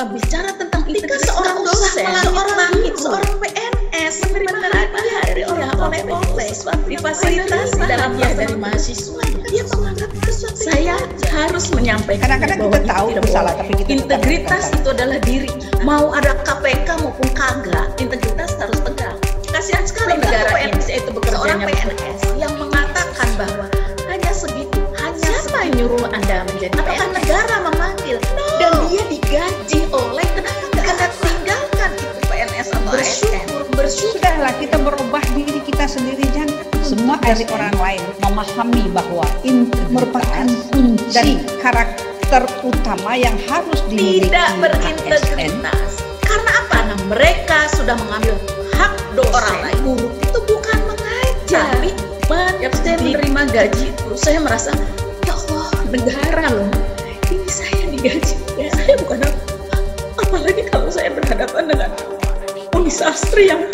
uh, bicara tentang ketika seorang dosen, seorang langit, seorang PNS menerima hadiah dari orang oleh-oleh difasilitasi dalam dia dari mahasiswa dia menganggap sesuatu saya harus menyampaikan kadang-kadang kita tahu tidak salah tapi kita integritas itu adalah diri mau ada KPK maupun kagak integritas harus tegak kasihan sekali negara ini itu seorang PNS yang mengatakan bahwa yang nyuruh Anda menjadi Apakah negara memanggil? No. Dan dia digaji oleh tenaga kerja. tinggalkan itu PNS atau bersyukur, ASN. Bersyukurlah kita berubah diri kita sendiri jangan semua dari orang lain memahami bahwa ini merupakan kunci dan karakter utama yang harus dimiliki tidak berintegritas karena apa nah, mereka sudah mengambil hak dosen orang lain itu bukan mengajar iya. tapi ya, saya menerima gaji itu saya merasa negara loh ini saya digaji ya saya bukan apa apalagi kalau saya berhadapan dengan Umi Sastri yang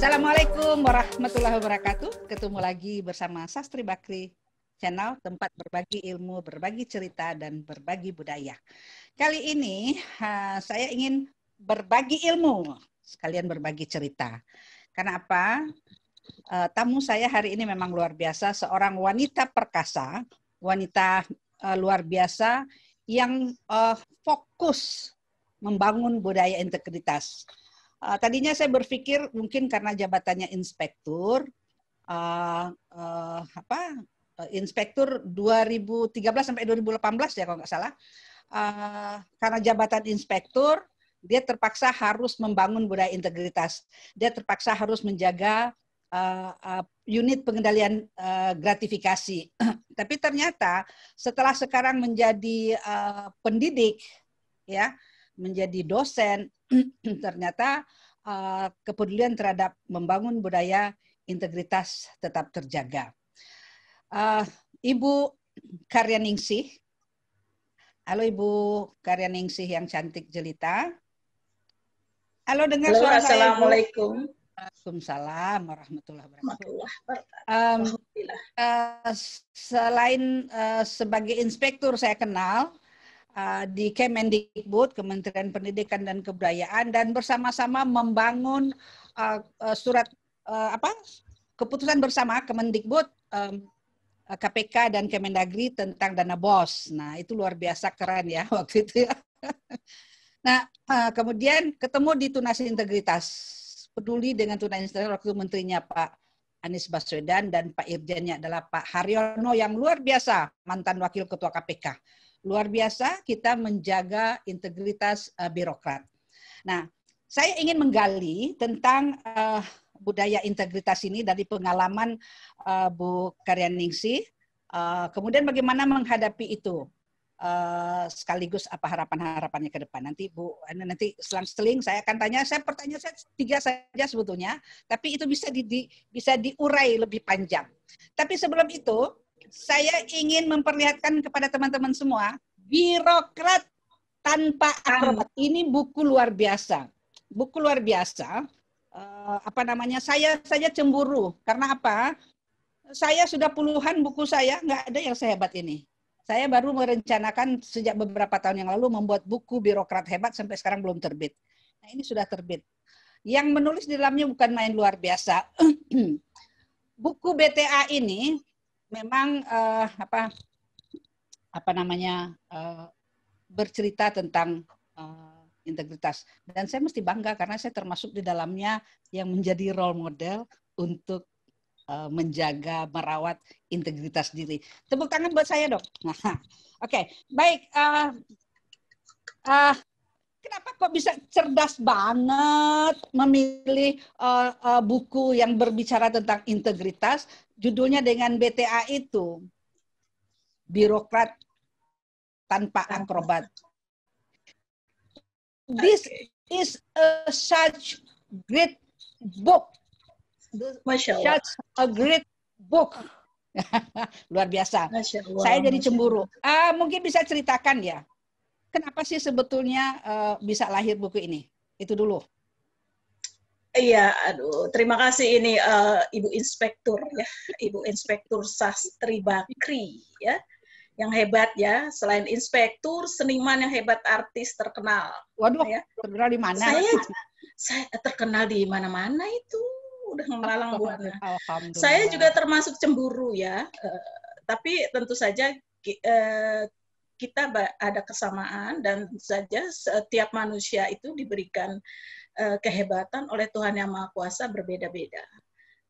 Assalamualaikum warahmatullahi wabarakatuh. Ketemu lagi bersama Sastri Bakri channel tempat berbagi ilmu, berbagi cerita dan berbagi budaya. Kali ini ha, saya ingin berbagi ilmu, sekalian berbagi cerita. Karena apa? uh, tamu saya hari ini memang luar biasa, seorang wanita perkasa, wanita uh, luar biasa yang uh, fokus membangun budaya integritas. Uh, tadinya saya berpikir mungkin karena jabatannya inspektur, uh, uh, apa inspektur 2013 sampai 2018 ya kalau nggak salah, uh, karena jabatan inspektur dia terpaksa harus membangun budaya integritas, dia terpaksa harus menjaga uh, uh, unit pengendalian uh, gratifikasi. Tapi ternyata setelah sekarang menjadi uh, pendidik, ya, menjadi dosen, ternyata uh, kepedulian terhadap membangun budaya integritas tetap terjaga. Uh, Ibu Karyaningsih, halo Ibu Karyaningsih yang cantik jelita. Halo dengar halo, suara saya. Assalamualaikum. Waalaikumsalam warahmatullahi wabarakatuh. Um, uh, selain uh, sebagai inspektur saya kenal uh, di Kemendikbud, Kementerian Pendidikan dan Kebudayaan dan bersama-sama membangun uh, uh, surat uh, apa? keputusan bersama Kemendikbud um, KPK dan Kemendagri tentang dana BOS. Nah, itu luar biasa keren ya waktu itu. Ya. nah, kemudian ketemu di Tunas Integritas peduli dengan tunanetra waktu menterinya Pak Anies Baswedan dan Pak Irjennya adalah Pak Haryono yang luar biasa mantan Wakil Ketua KPK. Luar biasa kita menjaga integritas uh, birokrat. Nah, saya ingin menggali tentang uh, budaya integritas ini dari pengalaman uh, Bu Karyaningsi. Uh, kemudian bagaimana menghadapi itu? Eh, sekaligus apa harapan-harapannya ke depan. Nanti Bu eh, nanti selang-seling saya akan tanya. Saya pertanyaan saya tiga saja sebetulnya, tapi itu bisa di, di bisa diurai lebih panjang. Tapi sebelum itu, saya ingin memperlihatkan kepada teman-teman semua birokrat tanpa akrobat. Ini buku luar biasa. Buku luar biasa. Uh, apa namanya? Saya saja cemburu karena apa? Saya sudah puluhan buku saya nggak ada yang sehebat ini saya baru merencanakan sejak beberapa tahun yang lalu membuat buku birokrat hebat sampai sekarang belum terbit. Nah ini sudah terbit. Yang menulis di dalamnya bukan main luar biasa. buku BTA ini memang uh, apa apa namanya uh, bercerita tentang uh, integritas dan saya mesti bangga karena saya termasuk di dalamnya yang menjadi role model untuk Eh, menjaga, merawat integritas diri. Tepuk tangan buat saya dok. oke, okay. baik. Uh, uh, kenapa kok bisa cerdas banget memilih uh, uh, buku yang berbicara tentang integritas? Judulnya dengan BTA itu, birokrat tanpa akrobat. This is a such great book Masya Allah. Such a great book. Luar biasa. Allah, Saya jadi cemburu. Uh, mungkin bisa ceritakan ya, kenapa sih sebetulnya uh, bisa lahir buku ini? Itu dulu. Iya, aduh, terima kasih ini uh, Ibu Inspektur ya, Ibu Inspektur Sastri Bakri ya, yang hebat ya. Selain inspektur, seniman yang hebat, artis terkenal. Waduh, ya. terkenal di mana? Saya, saya terkenal di mana-mana itu udah meralang buana. Saya juga termasuk cemburu ya, uh, tapi tentu saja uh, kita ada kesamaan dan saja setiap manusia itu diberikan uh, kehebatan oleh Tuhan yang Maha Kuasa berbeda-beda.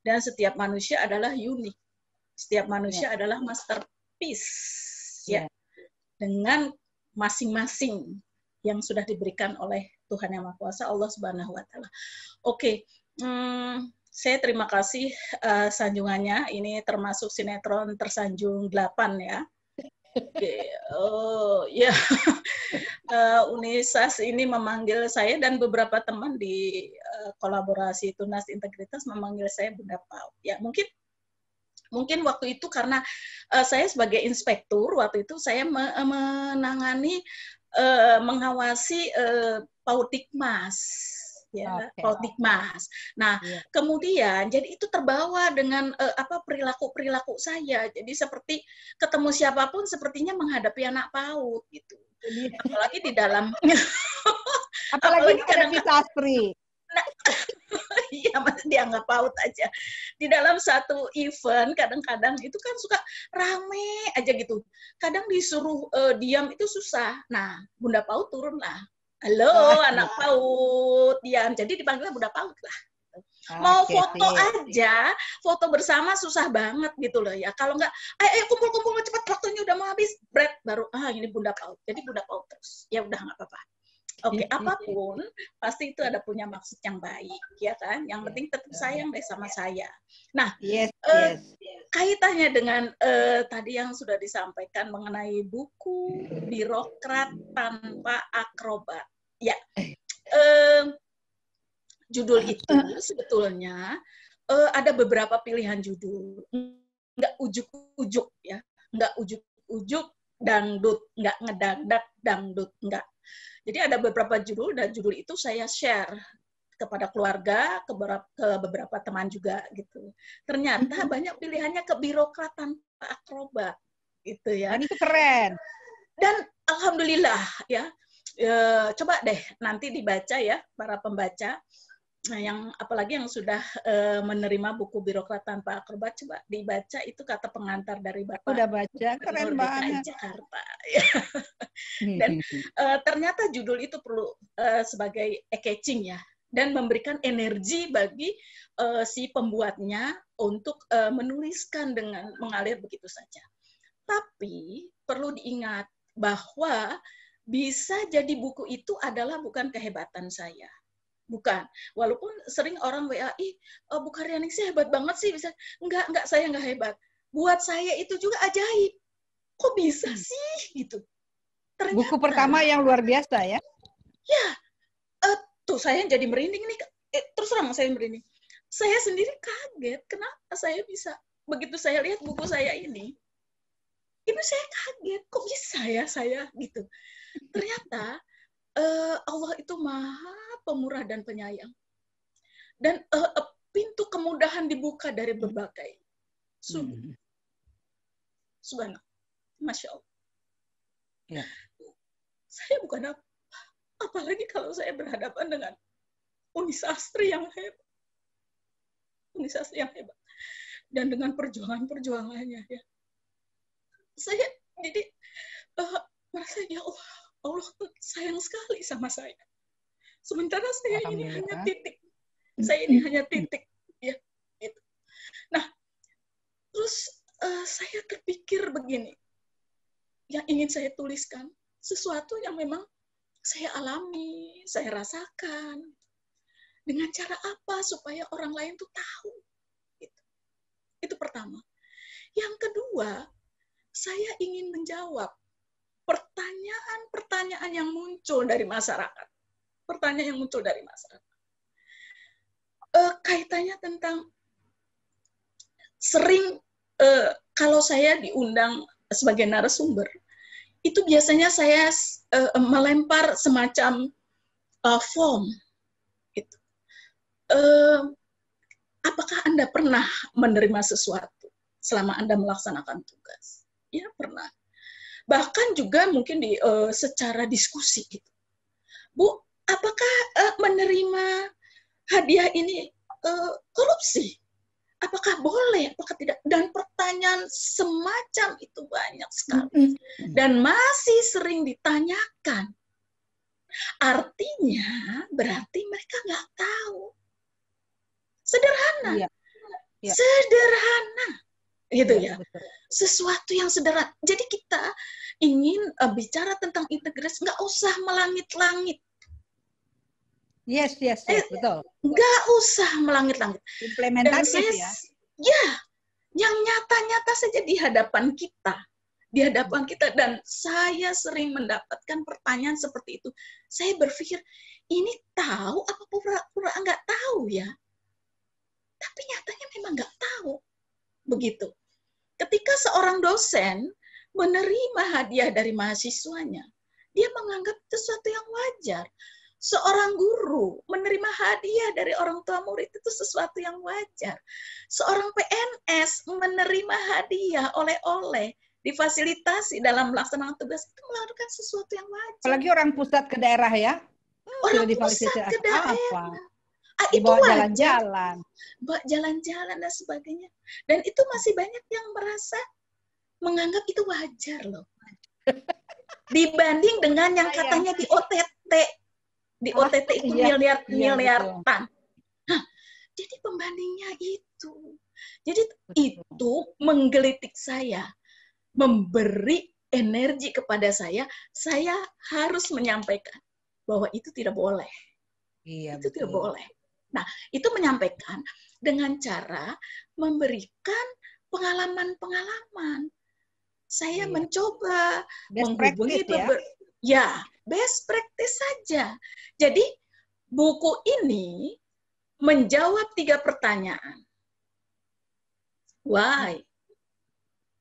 Dan setiap manusia adalah unik. Setiap manusia yeah. adalah masterpiece yeah. ya. Dengan masing-masing yang sudah diberikan oleh Tuhan yang Maha Kuasa Allah Subhanahu wa taala. Oke. Okay. Hmm, saya terima kasih uh, sanjungannya. Ini termasuk sinetron tersanjung 8 ya. Okay. Oh ya, yeah. uh, Unisas ini memanggil saya dan beberapa teman di uh, kolaborasi Tunas Integritas memanggil saya Bunda Pau. Ya mungkin mungkin waktu itu karena uh, saya sebagai inspektur waktu itu saya me menangani uh, mengawasi uh, Pautikmas ya okay. Dikmas. Nah, yeah. kemudian jadi itu terbawa dengan uh, apa perilaku-perilaku saya. Jadi seperti ketemu siapapun sepertinya menghadapi anak PAUD gitu. Jadi apalagi di dalam apalagi, apalagi kadang Asri. Nah, iya masih dianggap paut aja di dalam satu event kadang-kadang itu kan suka rame aja gitu kadang disuruh uh, diam itu susah nah bunda paut turun lah halo anak PAUD ya jadi dipanggilnya Bunda PAUD lah ah, mau okay, foto aja foto bersama susah banget gitu loh ya kalau nggak eh ayo kumpul kumpul cepat waktunya udah mau habis Bread, baru ah ini bunda paud, jadi bunda paud terus ya udah nggak apa-apa oke okay, apapun pasti itu ada punya maksud yang baik ya kan yang penting iya, tetap sayang deh sama saya nah yes, eh, yes. kaitannya dengan eh, tadi yang sudah disampaikan mengenai buku birokrat tanpa akrobat ya eh, judul itu sebetulnya eh, ada beberapa pilihan judul nggak ujuk-ujuk ya nggak ujuk-ujuk dangdut nggak ngedangdak dangdut nggak jadi ada beberapa judul dan judul itu saya share kepada keluarga, ke beberapa, ke beberapa teman juga gitu. Ternyata mm-hmm. banyak pilihannya ke birokratan akrobat gitu ya. Ini keren. Dan alhamdulillah ya. E, coba deh nanti dibaca ya para pembaca nah yang apalagi yang sudah uh, menerima buku birokrat tanpa akrobat coba dibaca itu kata pengantar dari bapak udah baca keren banget Jakarta hmm. dan uh, ternyata judul itu perlu uh, sebagai catching ya dan memberikan energi bagi uh, si pembuatnya untuk uh, menuliskan dengan mengalir begitu saja tapi perlu diingat bahwa bisa jadi buku itu adalah bukan kehebatan saya bukan. Walaupun sering orang WA, ih, oh, Bu Karyani sih hebat banget sih, bisa. Enggak, enggak, saya enggak hebat. Buat saya itu juga ajaib. Kok bisa hmm. sih, gitu. Ternyata, Buku pertama yang luar biasa ya? Ya, uh, tuh saya jadi merinding nih. Eh, terus terang saya merinding. Saya sendiri kaget, kenapa saya bisa. Begitu saya lihat buku saya ini, ini saya kaget, kok bisa ya saya, gitu. Ternyata uh, Allah itu maha pemurah dan penyayang. Dan uh, uh, pintu kemudahan dibuka dari hmm. berbagai sudut. Hmm. Subhanallah. Masya Allah. Ya. Saya bukan apa. Apalagi kalau saya berhadapan dengan unisastri yang hebat. Unisastri yang hebat. Dan dengan perjuangan-perjuangannya. Ya. Saya jadi uh, merasa, ya Allah, Allah sayang sekali sama saya. Sementara saya ini hanya titik. Saya ini hanya titik. Ya, gitu. Nah, terus uh, saya terpikir begini. Yang ingin saya tuliskan sesuatu yang memang saya alami, saya rasakan. Dengan cara apa supaya orang lain tuh tahu? Gitu. Itu pertama. Yang kedua, saya ingin menjawab pertanyaan-pertanyaan yang muncul dari masyarakat pertanyaan yang muncul dari masyarakat. E, eh, kaitannya tentang sering e, kalau saya diundang sebagai narasumber, itu biasanya saya e, melempar semacam e, form. Gitu. E, apakah Anda pernah menerima sesuatu selama Anda melaksanakan tugas? Ya, pernah. Bahkan juga mungkin di e, secara diskusi gitu. Bu, apakah uh, menerima hadiah ini uh, korupsi? Apakah boleh? Apakah tidak? Dan pertanyaan semacam itu banyak sekali dan masih sering ditanyakan. Artinya berarti mereka nggak tahu. Sederhana. Iya. Iya. Sederhana. Gitu iya, ya. Sesuatu yang sederhana. Jadi kita ingin uh, bicara tentang integritas nggak usah melangit-langit. Yes, yes, yes, eh, betul. Enggak usah melangit-langit. Implementasi saya, ya. Ya, yang nyata-nyata saja di hadapan kita di hadapan kita dan saya sering mendapatkan pertanyaan seperti itu. Saya berpikir ini tahu apa pura-pura enggak tahu ya? Tapi nyatanya memang enggak tahu. Begitu. Ketika seorang dosen menerima hadiah dari mahasiswanya, dia menganggap itu sesuatu yang wajar. Seorang guru menerima hadiah dari orang tua murid itu sesuatu yang wajar. Seorang PNS menerima hadiah oleh-oleh difasilitasi dalam melaksanakan tugas itu melakukan sesuatu yang wajar. Apalagi orang pusat ke daerah ya. Orang hmm, orang pusat ke ah, daerah. Ah, itu Dibawa jalan-jalan. Bawa jalan-jalan dan sebagainya. Dan itu masih banyak yang merasa menganggap itu wajar loh. Dibanding dengan yang katanya di OTT di OTT itu iya, miliar iya, miliaran. Nah, jadi pembandingnya itu. Jadi itu menggelitik saya, memberi energi kepada saya, saya harus menyampaikan bahwa itu tidak boleh. Iya, itu betul. tidak boleh. Nah, itu menyampaikan dengan cara memberikan pengalaman-pengalaman. Saya iya. mencoba Best menghubungi ya? Ya, best practice saja. Jadi buku ini menjawab tiga pertanyaan. Why?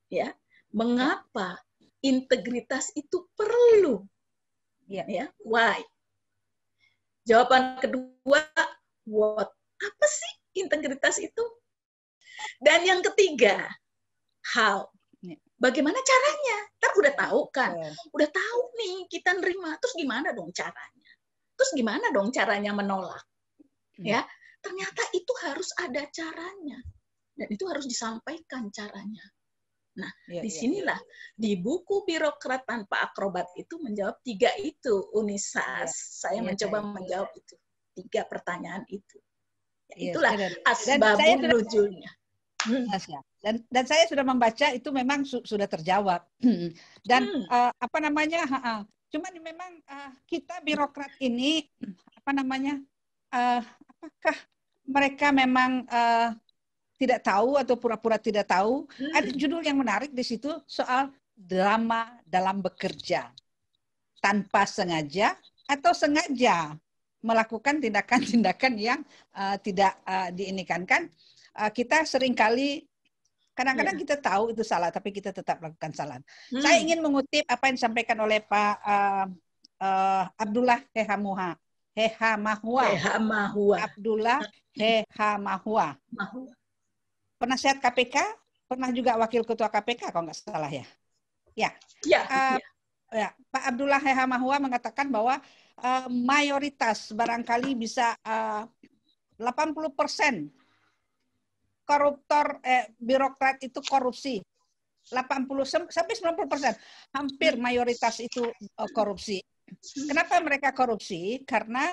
Ya, mengapa integritas itu perlu? Ya, ya why? Jawaban kedua, what? Apa sih integritas itu? Dan yang ketiga, how? bagaimana caranya? Ntar udah iya, tahu kan, iya. udah tahu nih kita nerima, terus gimana dong caranya? Terus gimana dong caranya menolak? Hmm. Ya, ternyata itu harus ada caranya dan itu harus disampaikan caranya. Nah, di iya, disinilah yeah, yeah. di buku birokrat tanpa akrobat itu menjawab tiga itu Unisas. Yeah. saya yeah, mencoba yeah. menjawab itu tiga pertanyaan itu. Ya, itulah yes, asbabun lucunya. Hmm. Asia. Ya. Dan dan saya sudah membaca itu memang su sudah terjawab. dan hmm. uh, apa namanya? Uh, uh, cuman memang uh, kita birokrat ini apa namanya? Uh, apakah mereka memang uh, tidak tahu atau pura-pura tidak tahu? Hmm. Ada judul yang menarik di situ soal drama dalam bekerja tanpa sengaja atau sengaja melakukan tindakan-tindakan yang uh, tidak uh, diinikankan. Eh, kita seringkali Kadang-kadang yeah. kita tahu itu salah, tapi kita tetap lakukan salah. Hmm. Saya ingin mengutip apa yang disampaikan oleh Pak uh, uh, Abdullah Hehamuha. Hehamahua. Hehamahua. Abdullah Hehamahua. Mahua. Penasihat KPK, pernah juga Wakil Ketua KPK kalau nggak salah ya. Ya. Ya. Uh, ya. Pak Abdullah Hehamahua mengatakan bahwa uh, mayoritas barangkali bisa uh, 80 persen koruptor eh, birokrat itu korupsi. 80 sampai 90 persen, hampir mayoritas itu eh, korupsi. Kenapa mereka korupsi? Karena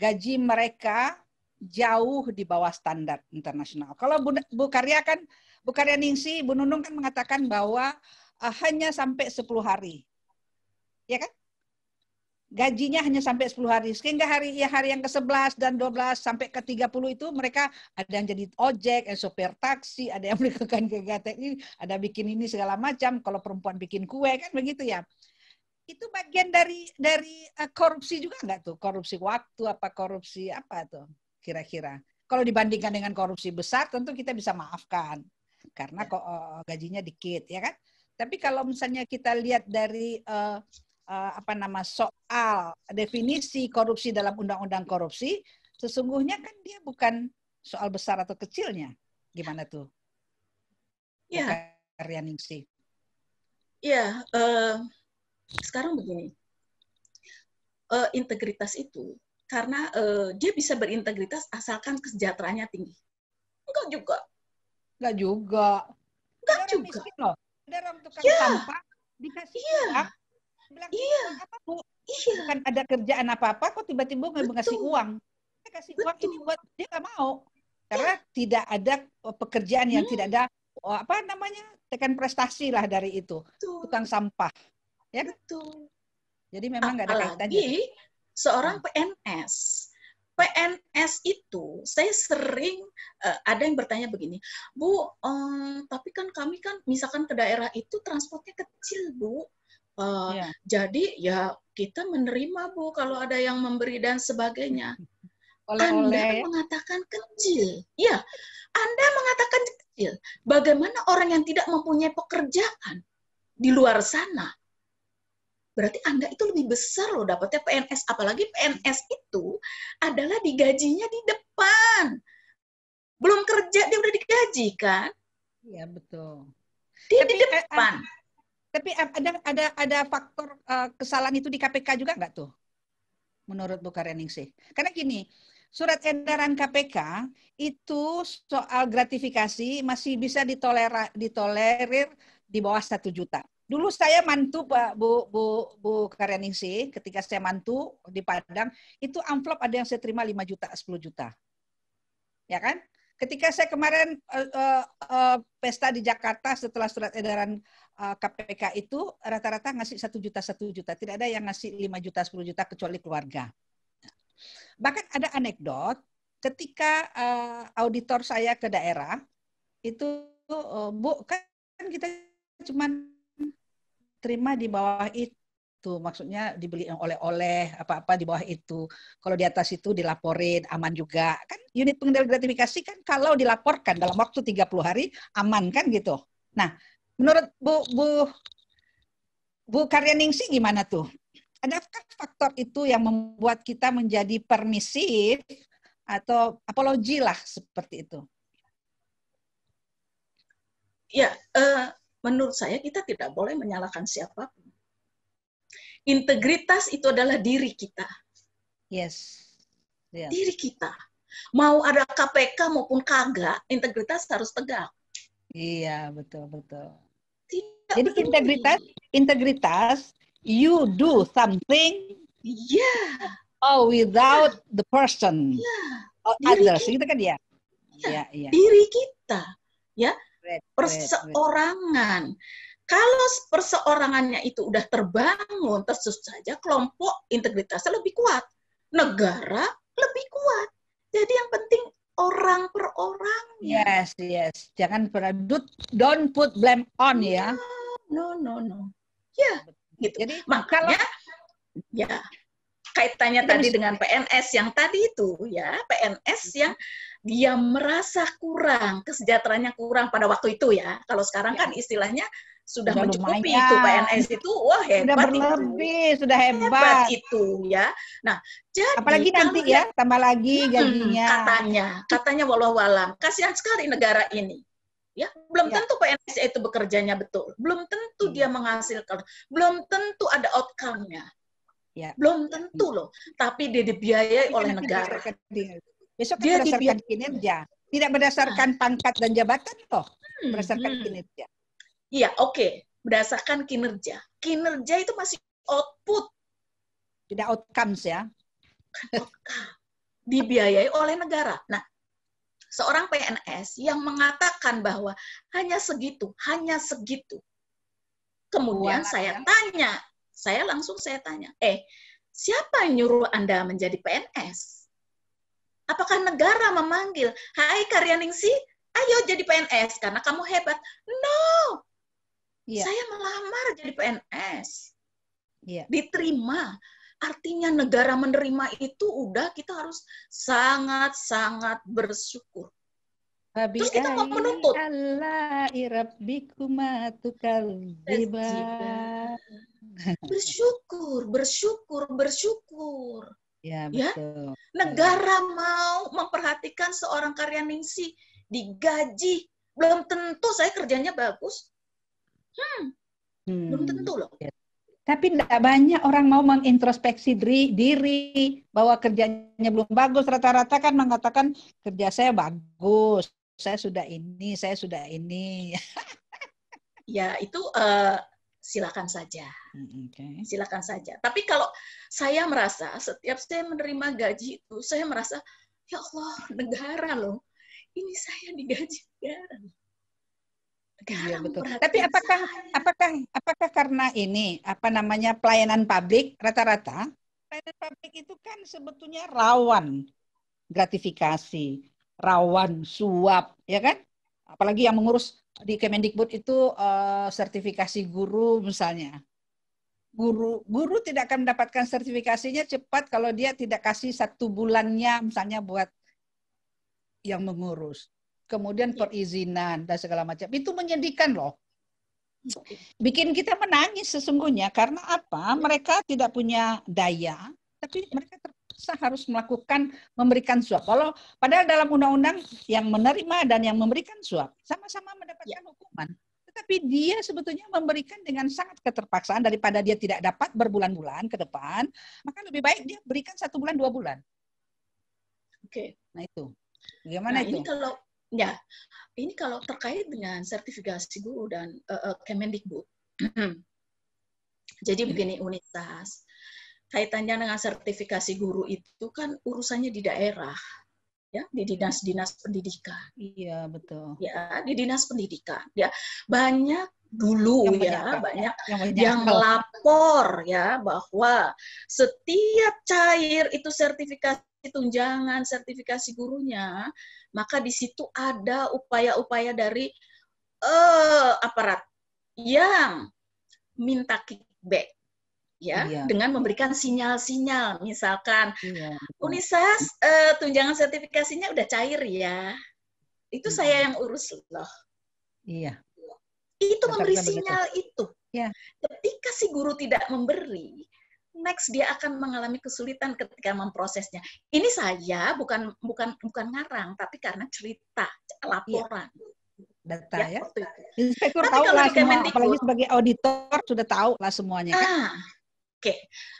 gaji mereka jauh di bawah standar internasional. Kalau Bu, Bu Karya kan, Bu Karya Ningsi, Bu Nunung kan mengatakan bahwa uh, hanya sampai 10 hari. Ya kan? gajinya hanya sampai 10 hari. Sehingga hari ya hari yang ke-11 dan 12 sampai ke-30 itu mereka ada yang jadi ojek, yang sopir taksi, ada yang melakukan kegiatan ini, ada bikin ini segala macam, kalau perempuan bikin kue kan begitu ya. Itu bagian dari dari eh, korupsi juga enggak tuh? Korupsi waktu apa korupsi apa tuh kira-kira? Kalau dibandingkan dengan korupsi besar tentu kita bisa maafkan karena ya. kok eh, eh, gajinya dikit ya kan? Tapi kalau misalnya kita lihat dari uh, Eh, apa nama soal definisi korupsi dalam undang-undang korupsi sesungguhnya kan dia bukan soal besar atau kecilnya gimana tuh Iya. karya Ningsi ya uh, sekarang begini uh, integritas itu karena uh, dia bisa berintegritas asalkan kesejahteraannya tinggi enggak juga enggak juga enggak juga miskin loh. tukang ya. sampah dikasih ya bilang iya apa bu oh, iya kan ada kerjaan apa apa kok tiba-tiba nggak ngasih uang dia kasih Betul. uang ini buat dia nggak mau iya. karena ya. tidak ada pekerjaan yang hmm. tidak ada oh, apa namanya tekan prestasi lah dari itu Betul. tukang sampah ya kan? Betul. jadi memang nggak ada kaitannya ya. seorang hmm. PNS PNS itu saya sering uh, ada yang bertanya begini, Bu, um, tapi kan kami kan misalkan ke daerah itu transportnya kecil, Bu. Uh, ya. Jadi ya kita menerima bu kalau ada yang memberi dan sebagainya. Oleh -oleh. Anda kan ya. mengatakan kecil, ya. Anda mengatakan kecil. Bagaimana orang yang tidak mempunyai pekerjaan di luar sana? Berarti Anda itu lebih besar loh dapatnya PNS. Apalagi PNS itu adalah digajinya di depan. Belum kerja dia udah digaji kan? Iya betul. Dia Tapi di depan. Tapi ada ada ada faktor uh, kesalahan itu di KPK juga nggak tuh? Menurut Bu Kareningsih. Karena gini, surat edaran KPK itu soal gratifikasi masih bisa ditolera, ditolerir di bawah satu juta. Dulu saya mantu Pak Bu Bu Bu Karyaningsi, ketika saya mantu di Padang, itu amplop ada yang saya terima 5 juta, 10 juta. Ya kan? ketika saya kemarin uh, uh, uh, pesta di Jakarta setelah surat edaran uh, KPK itu rata-rata ngasih satu juta satu juta, tidak ada yang ngasih 5 juta 10 juta kecuali keluarga. Bahkan ada anekdot ketika uh, auditor saya ke daerah itu uh, Bu kan kita cuma terima di bawah itu itu maksudnya dibeli oleh-oleh apa-apa di bawah itu kalau di atas itu dilaporin aman juga kan unit pengendali gratifikasi kan kalau dilaporkan dalam waktu 30 hari aman kan gitu nah menurut Bu Bu Bu Karyaningsi gimana tuh adakah faktor itu yang membuat kita menjadi permisif atau apologi lah seperti itu ya uh, menurut saya kita tidak boleh menyalahkan siapapun Integritas itu adalah diri kita. Yes. Yeah. Diri kita. Mau ada KPK maupun kagak, integritas harus tegak. Iya, betul, betul. Tidak Jadi betul. integritas, integritas you do something. Yeah. Oh, without yeah. the person. Yeah. Or others, kita. gitu kan ya? Iya yeah. yeah, yeah. Diri kita, ya. Yeah. Perseorangan. Red, red kalau perseorangannya itu udah terbangun, tentu saja kelompok integritasnya lebih kuat, negara lebih kuat. Jadi yang penting orang per orang. Yes, yes. Jangan beradut, don't put blame on ya. No, no, no. Ya, gitu. Jadi makanya kalau... ya kaitannya Kita tadi dengan PNS yang tadi itu ya PNS mm-hmm. yang dia merasa kurang kesejahteraannya kurang pada waktu itu ya kalau sekarang ya. kan istilahnya sudah Udah mencukupi lumayan. itu PNS itu wah hebat sudah berlebih itu. sudah hebat. hebat itu ya nah jadi apalagi nanti ya tambah lagi hmm, gajinya katanya katanya walau walam kasihan sekali negara ini ya belum ya. tentu PNS itu bekerjanya betul belum tentu hmm. dia menghasilkan belum tentu ada outcome-nya ya. belum tentu loh tapi dia dibiayai oleh kan negara besok kan dia berdasarkan dibiayai. kinerja tidak berdasarkan nah. pangkat dan jabatan loh hmm, berdasarkan hmm. kinerja Iya, oke. Okay. Berdasarkan kinerja. Kinerja itu masih output. Tidak outcomes ya. Dibiayai oleh negara. Nah, seorang PNS yang mengatakan bahwa hanya segitu, hanya segitu. Kemudian Buang saya ya. tanya, saya langsung saya tanya, eh, siapa yang nyuruh Anda menjadi PNS? Apakah negara memanggil, hai Karyaningsi, ayo jadi PNS karena kamu hebat. No, Yeah. Saya melamar jadi PNS. Yeah. Diterima. Artinya negara menerima itu udah kita harus sangat-sangat bersyukur. Terus kita mau menuntut. Bersyukur, bersyukur, bersyukur. Ya, ya. betul. ya, negara mau memperhatikan seorang karya Ningsi digaji belum tentu saya kerjanya bagus, Hmm. Belum tentu loh. Iya. Tapi tidak banyak orang mau mengintrospeksi diri, diri bahwa kerjanya belum bagus. Rata-rata kan mengatakan kerja saya bagus, saya sudah ini, saya sudah ini. ya itu uh, silakan saja. Hmm, okay. Silakan saja. Tapi kalau saya merasa setiap saya menerima gaji itu, saya merasa ya Allah negara loh, ini saya digaji negara. Iya betul. Tapi apakah apakah apakah karena ini apa namanya pelayanan publik rata-rata pelayanan publik itu kan sebetulnya rawan gratifikasi, rawan suap, ya kan? Apalagi yang mengurus di Kemendikbud itu uh, sertifikasi guru misalnya. Guru guru tidak akan mendapatkan sertifikasinya cepat kalau dia tidak kasih satu bulannya misalnya buat yang mengurus kemudian iya. perizinan dan segala macam. Itu menyedihkan loh. Iya. Bikin kita menangis sesungguhnya karena apa? Iya. Mereka tidak punya daya, tapi mereka terpaksa harus melakukan memberikan suap. Kalau padahal dalam undang-undang yang menerima dan yang memberikan suap sama-sama mendapatkan hukuman. Tetapi dia sebetulnya memberikan dengan sangat keterpaksaan daripada dia tidak dapat berbulan-bulan ke depan, maka lebih baik dia berikan satu bulan dua bulan. Oke. Nah itu. Gimana nah, itu? Ini kalau Ya, ini kalau terkait dengan sertifikasi guru dan uh, Kemendikbud. Mm-hmm. Jadi mm-hmm. begini unitas, kaitannya dengan sertifikasi guru itu kan urusannya di daerah, ya di dinas-dinas pendidikan. Iya betul. Ya di dinas pendidikan. Ya banyak dulu yang ya banyak ya. yang, yang melapor ya bahwa setiap cair itu sertifikasi tunjangan sertifikasi gurunya, maka di situ ada upaya-upaya dari uh, aparat yang minta kickback ya iya. dengan memberikan sinyal-sinyal misalkan iya. Unisas uh, tunjangan sertifikasinya udah cair ya itu iya. saya yang urus loh iya itu Tetap memberi sinyal itu ya. ketika si guru tidak memberi next dia akan mengalami kesulitan ketika memprosesnya. Ini saya bukan bukan bukan ngarang, tapi karena cerita laporan. ya. Data ya. ya. Inspektur tahu lah semua, apalagi sebagai auditor sudah tahu lah semuanya. Kan? Ah, oke, okay.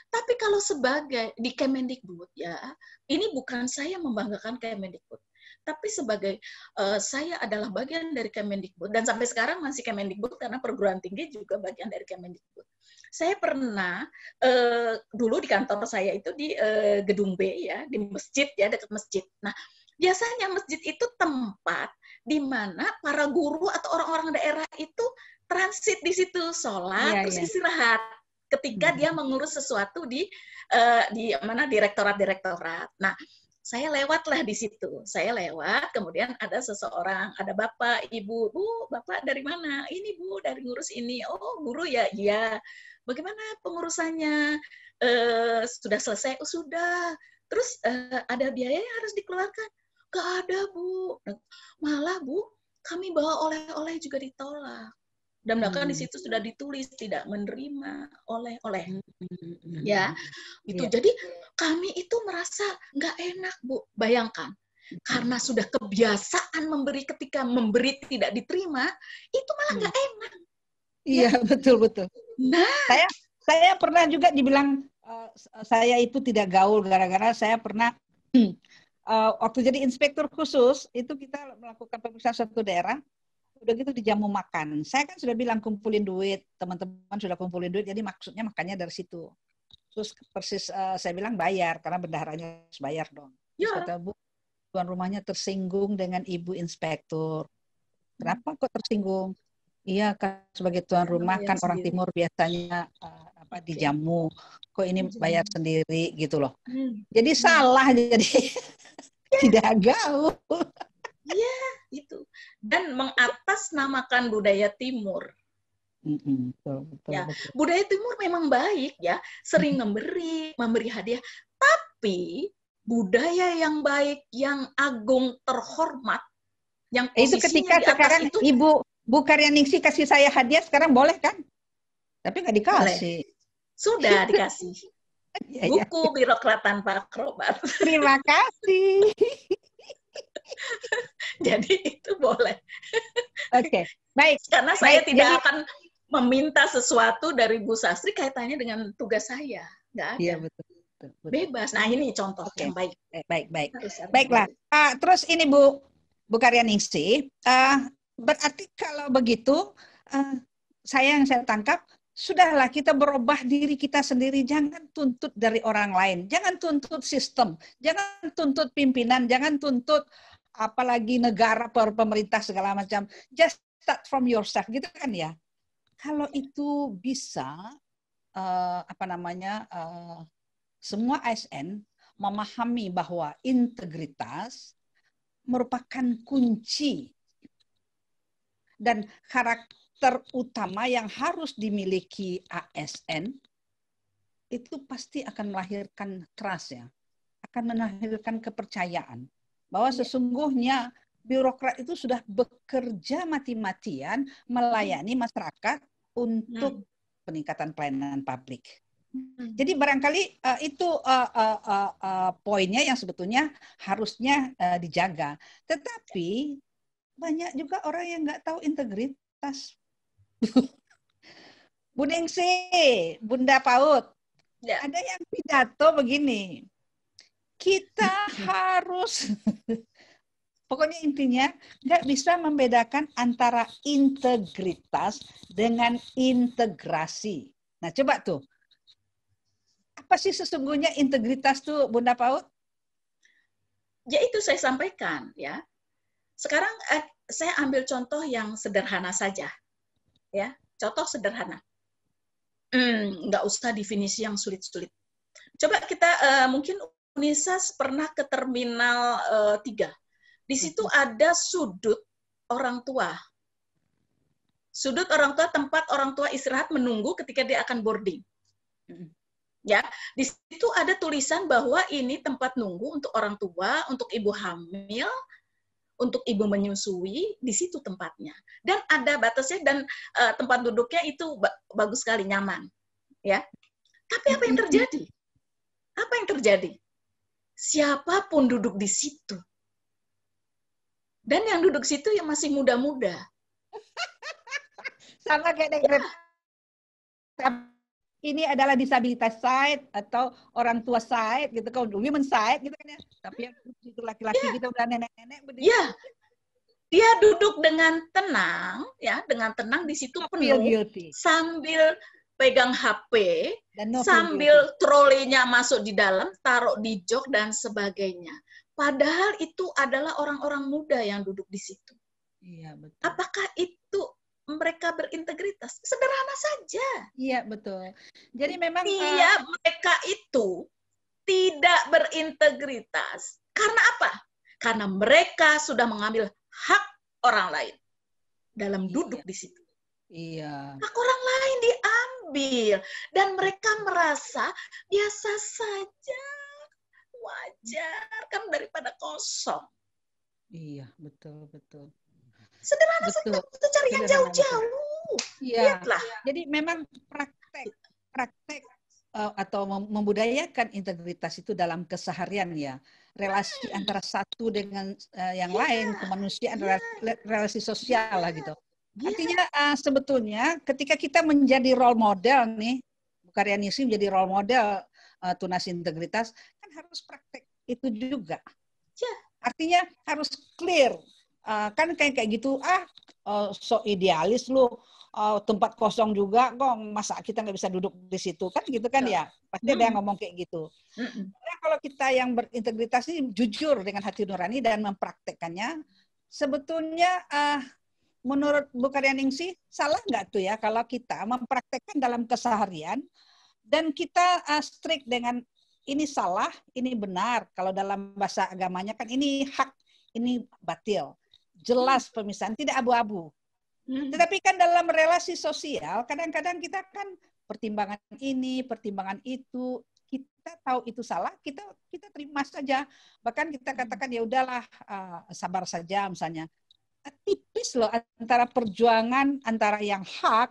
tapi kalau sebagai di Kemendikbud ya, ini bukan saya membanggakan Kemendikbud tapi sebagai uh, saya adalah bagian dari Kemendikbud dan sampai sekarang masih Kemendikbud karena perguruan tinggi juga bagian dari Kemendikbud. Saya pernah uh, dulu di kantor saya itu di uh, gedung B ya, di masjid ya dekat masjid. Nah, biasanya masjid itu tempat di mana para guru atau orang-orang daerah itu transit di situ sholat yeah, terus yeah. istirahat ketika hmm. dia mengurus sesuatu di uh, di mana direktorat direktorat. Nah, saya lewatlah di situ. Saya lewat, kemudian ada seseorang, ada bapak, ibu, bu, bapak dari mana? Ini bu, dari ngurus ini. Oh, guru ya, iya. Bagaimana pengurusannya? E, sudah selesai? Oh, sudah. Terus e, ada biaya yang harus dikeluarkan? Gak ada bu. Malah bu, kami bawa oleh-oleh juga ditolak dan bahkan hmm. di situ sudah ditulis tidak menerima oleh-oleh hmm, hmm. ya hmm. itu yeah. jadi kami itu merasa nggak enak bu bayangkan hmm. karena sudah kebiasaan memberi ketika memberi tidak diterima itu malah nggak hmm. enak iya ya. betul betul nah saya saya pernah juga dibilang uh, saya itu tidak gaul gara-gara saya pernah uh, waktu jadi inspektur khusus itu kita melakukan pemeriksaan suatu daerah udah gitu dijamu makan. Saya kan sudah bilang kumpulin duit, teman-teman sudah kumpulin duit, jadi maksudnya makannya dari situ. Terus persis uh, saya bilang bayar, karena bendaharanya harus bayar dong. Terus ya. kata bu, tuan rumahnya tersinggung dengan ibu inspektur. Kenapa kok tersinggung? Iya kan sebagai tuan iya, rumah iya, kan orang iya. timur biasanya uh, apa dijamu. Kok ini bayar sendiri gitu loh. Hmm. Jadi salah jadi tidak gaul. Iya, itu. Dan mengatasnamakan budaya Timur. ya. Budaya Timur memang baik ya, sering memberi, memberi hadiah. Tapi budaya yang baik, yang agung, terhormat, yang eh, itu ketika sekarang itu, Ibu Bu Karyaningsi kasih saya hadiah sekarang boleh kan? Tapi nggak dikasih. Boleh. Sudah dikasih. Iya, iya. Buku birokrat tanpa akrobat. Terima kasih. jadi itu boleh. Oke, okay. baik. Karena baik. saya tidak jadi... akan meminta sesuatu dari Bu Sastri kaitannya dengan tugas saya, nggak ada. Iya betul. Bebas. Nah ini contoh okay. yang baik. Eh, baik, baik. Baiklah. Uh, terus ini Bu Bu Karyaningsi. uh, ah, berarti kalau begitu uh, saya yang saya tangkap sudahlah kita berubah diri kita sendiri, jangan tuntut dari orang lain, jangan tuntut sistem, jangan tuntut pimpinan, jangan tuntut apalagi negara pemerintah segala macam. Just start from yourself, gitu kan ya. Kalau itu bisa uh, apa namanya uh, semua ASN memahami bahwa integritas merupakan kunci dan karakter terutama yang harus dimiliki ASN itu pasti akan melahirkan trust ya, akan melahirkan kepercayaan bahwa iya. sesungguhnya birokrat itu sudah bekerja mati-matian melayani hmm. masyarakat untuk hmm. peningkatan pelayanan publik. Hmm. Jadi barangkali uh, itu uh, uh, uh, poinnya yang sebetulnya harusnya uh, dijaga. Tetapi banyak juga orang yang nggak tahu integritas Bu Ningsi, Bunda Paut, ya. ada yang pidato begini. Kita harus, pokoknya intinya nggak bisa membedakan antara integritas dengan integrasi. Nah coba tuh, apa sih sesungguhnya integritas tuh Bunda Paut? Ya itu saya sampaikan ya. Sekarang eh, saya ambil contoh yang sederhana saja ya contoh sederhana hmm, nggak usah definisi yang sulit-sulit coba kita uh, mungkin Unisas pernah ke terminal uh, eh, 3 di situ mm-hmm. ada sudut orang tua sudut orang tua tempat orang tua istirahat menunggu ketika dia akan boarding mm-hmm. ya di situ ada tulisan bahwa ini tempat nunggu untuk orang tua untuk ibu hamil untuk ibu menyusui di situ tempatnya dan ada batasnya dan uh, tempat duduknya itu ba bagus sekali nyaman ya tapi apa yang terjadi apa yang terjadi siapapun duduk di situ dan yang duduk situ yang masih muda-muda sama kayak ya ini adalah disabilitas side atau orang tua side gitu kan women side gitu kan ya tapi yang itu laki-laki yeah. gitu udah nenek-nenek berdiri iya. yeah. dia duduk dengan tenang ya dengan tenang di situ no penuh guilty. sambil pegang HP dan no sambil trolinya masuk di dalam taruh di jok dan sebagainya padahal itu adalah orang-orang muda yang duduk di situ Iya, betul. Apakah itu mereka berintegritas. Sederhana saja. Iya, betul. Jadi memang eh, iya uh... mereka itu tidak berintegritas. Karena apa? Karena mereka sudah mengambil hak orang lain dalam iya. duduk iya. di situ. Iya. Hak orang lain diambil dan mereka merasa biasa saja, wajar kan daripada kosong. Iya, betul betul. Sederhana Betul. cari yang jauh-jauh. Iya. Lihatlah. Jadi memang praktek praktek eh, atau membudayakan integritas itu dalam keseharian ya relasi hmm. antara satu dengan uh, yang yeah. lain kemanusiaan yeah. Iya. relasi sosial yeah. lah gitu yeah. artinya uh, sebetulnya ketika kita menjadi role model nih bukaryanisim menjadi role model uh, tunas integritas kan harus praktek itu juga yeah. artinya harus clear Eh, kan kayak kayak gitu ah uh, eh, so idealis lu eh, tempat kosong juga kok masa kita nggak bisa duduk di situ kan gitu kan ya, ya? pasti hmm. ada yang ngomong kayak gitu hmm. nah, kalau kita yang berintegritas ini jujur dengan hati nurani dan mempraktekkannya sebetulnya uh, menurut Bu sih salah nggak tuh ya kalau kita mempraktekkan dalam keseharian dan kita uh, strict dengan ini salah ini benar kalau dalam bahasa agamanya kan ini hak ini batil jelas pemisahan, tidak abu-abu. Hmm. Tetapi kan dalam relasi sosial, kadang-kadang kita kan pertimbangan ini, pertimbangan itu, kita tahu itu salah, kita kita terima saja. Bahkan kita hmm. katakan ya udahlah ah, sabar saja misalnya. Nah, tipis loh antara perjuangan antara yang hak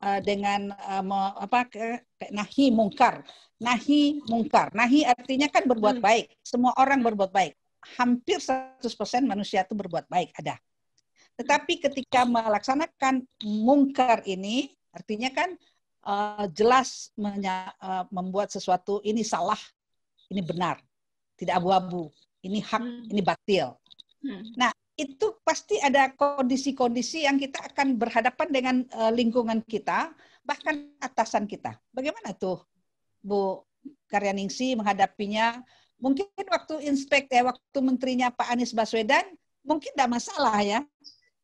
ah, dengan ah, apa kayak nahi mungkar. Nahi mungkar. Nahi artinya kan berbuat hmm. baik. Semua orang berbuat baik hampir 100% manusia itu berbuat baik ada. Tetapi ketika melaksanakan mungkar ini artinya kan uh, jelas menya, uh, membuat sesuatu ini salah, ini benar. Tidak abu-abu. Ini hak, hmm. ini batil. Hmm. Nah, itu pasti ada kondisi-kondisi yang kita akan berhadapan dengan uh, lingkungan kita, bahkan atasan kita. Bagaimana tuh Bu Karyaningsi menghadapinya Mungkin waktu inspek eh, waktu menterinya Pak Anies Baswedan mungkin tidak masalah ya.